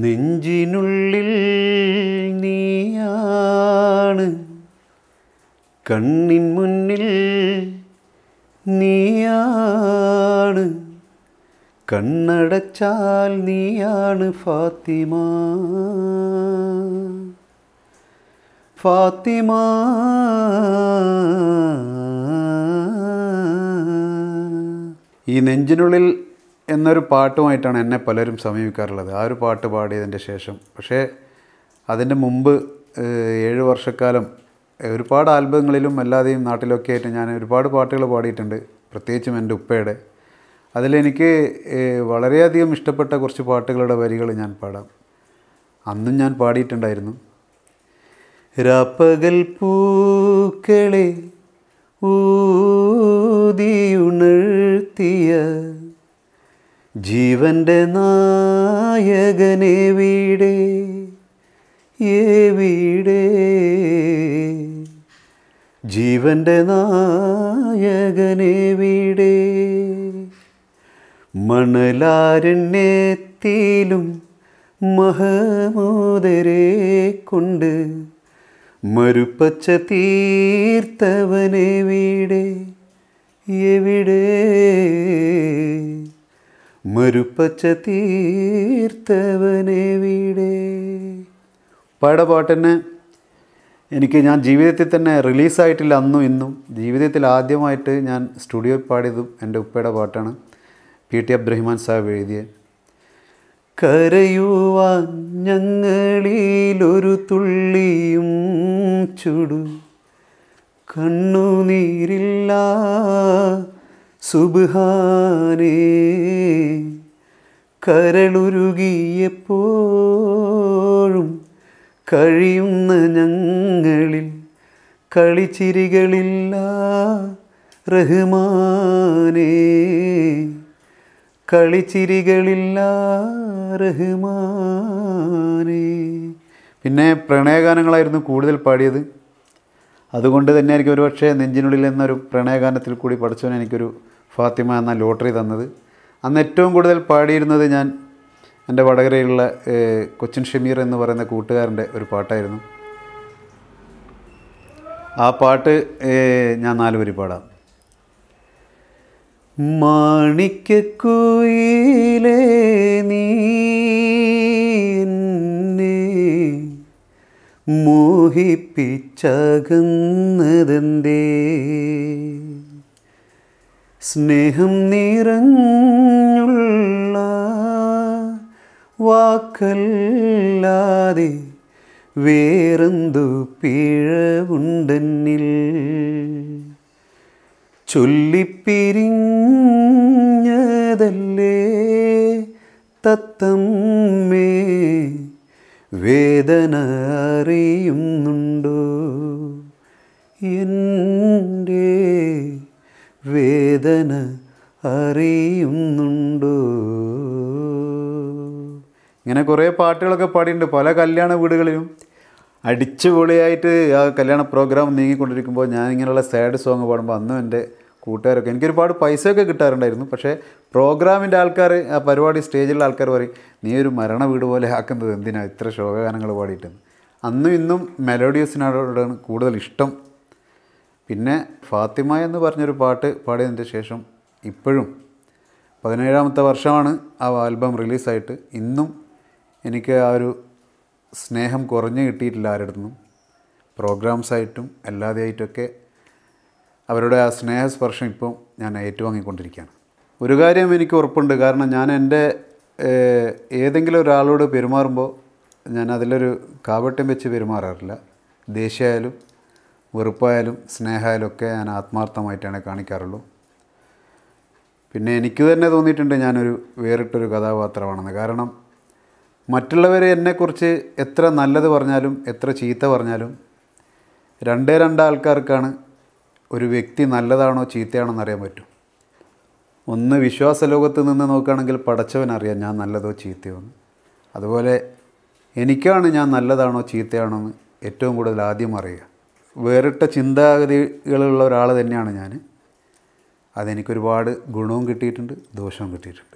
നെഞ്ചിനുള്ളിൽ നീയാണ് കണ്ണിൻ മുന്നിൽ നീയാണ് കണ്ണടച്ചാൽ നീയാണ് ഫാത്തിമ ഫാത്തിമ ഈ നെഞ്ചിനുള്ളിൽ എന്നൊരു പാട്ടുമായിട്ടാണ് എന്നെ പലരും സമീപിക്കാറുള്ളത് ആ ഒരു പാട്ട് പാടിയതിൻ്റെ ശേഷം പക്ഷേ അതിൻ്റെ മുമ്പ് ഏഴ് വർഷക്കാലം ഒരുപാട് ആൽബങ്ങളിലും അല്ലാതെയും നാട്ടിലൊക്കെ ആയിട്ട് ഞാൻ ഒരുപാട് പാട്ടുകൾ പാടിയിട്ടുണ്ട് പ്രത്യേകിച്ചും എൻ്റെ ഉപ്പയുടെ അതിലെനിക്ക് വളരെയധികം ഇഷ്ടപ്പെട്ട കുറച്ച് പാട്ടുകളുടെ വരികൾ ഞാൻ പാടാം അന്നും ഞാൻ പാടിയിട്ടുണ്ടായിരുന്നു രാപ്പകൽ പൂക്കളെ ഊതിയുണർത്തിയ ജീവൻ്റെ നായകനെ വീടേ വീടേ ജീവൻ്റെ നായകനെ വീടേ മണലാരണ്യത്തിലും മഹമോദരെ കൊണ്ട് മരുപ്പച്ച തീർത്തവനെ വീടേ എവിടേ മരുപ്പച്ച തീർത്തവനെ വീടേ പാട എനിക്ക് ഞാൻ ജീവിതത്തിൽ തന്നെ റിലീസായിട്ടില്ല അന്നും ഇന്നും ജീവിതത്തിൽ ആദ്യമായിട്ട് ഞാൻ സ്റ്റുഡിയോയിൽ പാടിയതും എൻ്റെ ഉപ്പയുടെ പാട്ടാണ് പി ടി അബ്രഹിമാൻ സാഹിബ് എഴുതിയ കരയുവാൻ ഞങ്ങളിലൊരു തുള്ളിയും ചുടു കണ്ണുനീരില്ലാ സുബാനേ കരളുരുകിയപ്പോഴും കഴിയുന്ന ഞങ്ങളിൽ കളിച്ചിരികളില്ല റഹ്മാനേ കളിച്ചിരികളില്ല റഹ്മാനേ പിന്നെ പ്രണയഗാനങ്ങളായിരുന്നു കൂടുതൽ പാടിയത് അതുകൊണ്ട് തന്നെ എനിക്ക് ഒരുപക്ഷെ നെഞ്ചിനുള്ളിൽ എന്നൊരു പ്രണയഗാനത്തിൽ കൂടി പഠിച്ചവൻ എനിക്കൊരു ഫാത്തിമ എന്ന ലോട്ടറി തന്നത് അന്ന് ഏറ്റവും കൂടുതൽ പാടിയിരുന്നത് ഞാൻ എൻ്റെ വടകരയിലുള്ള കൊച്ചിൻ ഷമീർ എന്ന് പറയുന്ന കൂട്ടുകാരൻ്റെ ഒരു പാട്ടായിരുന്നു ആ പാട്ട് ഞാൻ നാല് വരി പാടാം കുയിലേ നീ മോഹിപ്പിച്ചകുന്നതെന്തേ സ്നേഹം നിറഞ്ഞുള്ള വാക്കല്ലാതെ വേറെന്തു പിഴവുണ്ടെന്നിൽ ചൊല്ലിപ്പിരിഞ്ഞതല്ലേ തത്തമ്മേ വേദന അറിയുന്നുണ്ടോ എൻ്റെ വേദന അറിയുന്നുണ്ടോ ഇങ്ങനെ കുറേ പാട്ടുകളൊക്കെ പാടിയിട്ടുണ്ട് പല കല്യാണ വീടുകളിലും അടിച്ചുപൊളിയായിട്ട് ആ കല്യാണ പ്രോഗ്രാം നീങ്ങിക്കൊണ്ടിരിക്കുമ്പോൾ ഞാൻ ഇങ്ങനെയുള്ള സാഡ് സോങ് പാടുമ്പോൾ അന്നും എൻ്റെ കൂട്ടുകാരൊക്കെ എനിക്കൊരുപാട് പൈസയൊക്കെ കിട്ടാറുണ്ടായിരുന്നു പക്ഷേ പ്രോഗ്രാമിൻ്റെ ആൾക്കാർ ആ പരിപാടി സ്റ്റേജിലുള്ള ആൾക്കാർ പറയും നീ ഒരു മരണ വീട് പോലെ ആക്കുന്നത് എന്തിനാണ് ഇത്ര ശോകഗാനങ്ങൾ പാടിയിട്ടെന്ന് അന്നും ഇന്നും മെലോഡിയസിനോടാണ് കൂടുതൽ ഇഷ്ടം പിന്നെ ഫാത്തിമ എന്ന് പറഞ്ഞൊരു പാട്ട് പാടിയതിൻ്റെ ശേഷം ഇപ്പോഴും പതിനേഴാമത്തെ വർഷമാണ് ആ ആൽബം റിലീസായിട്ട് ഇന്നും എനിക്ക് ആ ഒരു സ്നേഹം കുറഞ്ഞു കിട്ടിയിട്ടില്ല ആരുടെ പ്രോഗ്രാംസായിട്ടും അല്ലാതെയായിട്ടൊക്കെ അവരുടെ ആ സ്നേഹസ്പർശം ഇപ്പം ഞാൻ ഏറ്റുവാങ്ങിക്കൊണ്ടിരിക്കുകയാണ് ഒരു കാര്യം എനിക്ക് ഉറപ്പുണ്ട് കാരണം ഞാൻ എൻ്റെ ഏതെങ്കിലും ഒരാളോട് പെരുമാറുമ്പോൾ ഞാൻ അതിലൊരു കാവട്ട്യം വെച്ച് പെരുമാറാറില്ല ദേഷ്യമായാലും വെറുപ്പായാലും സ്നേഹമായാലും ഒക്കെ ഞാൻ ആത്മാർത്ഥമായിട്ടാണ് കാണിക്കാറുള്ളൂ പിന്നെ എനിക്ക് തന്നെ തോന്നിയിട്ടുണ്ട് ഞാനൊരു വേറിട്ടൊരു കഥാപാത്രമാണെന്ന് കാരണം മറ്റുള്ളവർ എന്നെക്കുറിച്ച് എത്ര നല്ലത് പറഞ്ഞാലും എത്ര ചീത്ത പറഞ്ഞാലും രണ്ടേ രണ്ടാൾക്കാർക്കാണ് ആൾക്കാർക്കാണ് ഒരു വ്യക്തി നല്ലതാണോ ചീത്തയാണോ എന്നറിയാൻ പറ്റും ഒന്ന് വിശ്വാസ ലോകത്ത് നിന്ന് നോക്കുകയാണെങ്കിൽ പടച്ചവനറിയാം ഞാൻ നല്ലതോ ചീത്തയോ എന്ന് അതുപോലെ എനിക്കാണ് ഞാൻ നല്ലതാണോ ചീത്തയാണോ എന്ന് ഏറ്റവും കൂടുതൽ ആദ്യം അറിയുക വേറിട്ട ചിന്താഗതികളുള്ള ഒരാൾ തന്നെയാണ് ഞാൻ അതെനിക്കൊരുപാട് ഗുണവും കിട്ടിയിട്ടുണ്ട് ദോഷവും കിട്ടിയിട്ടുണ്ട്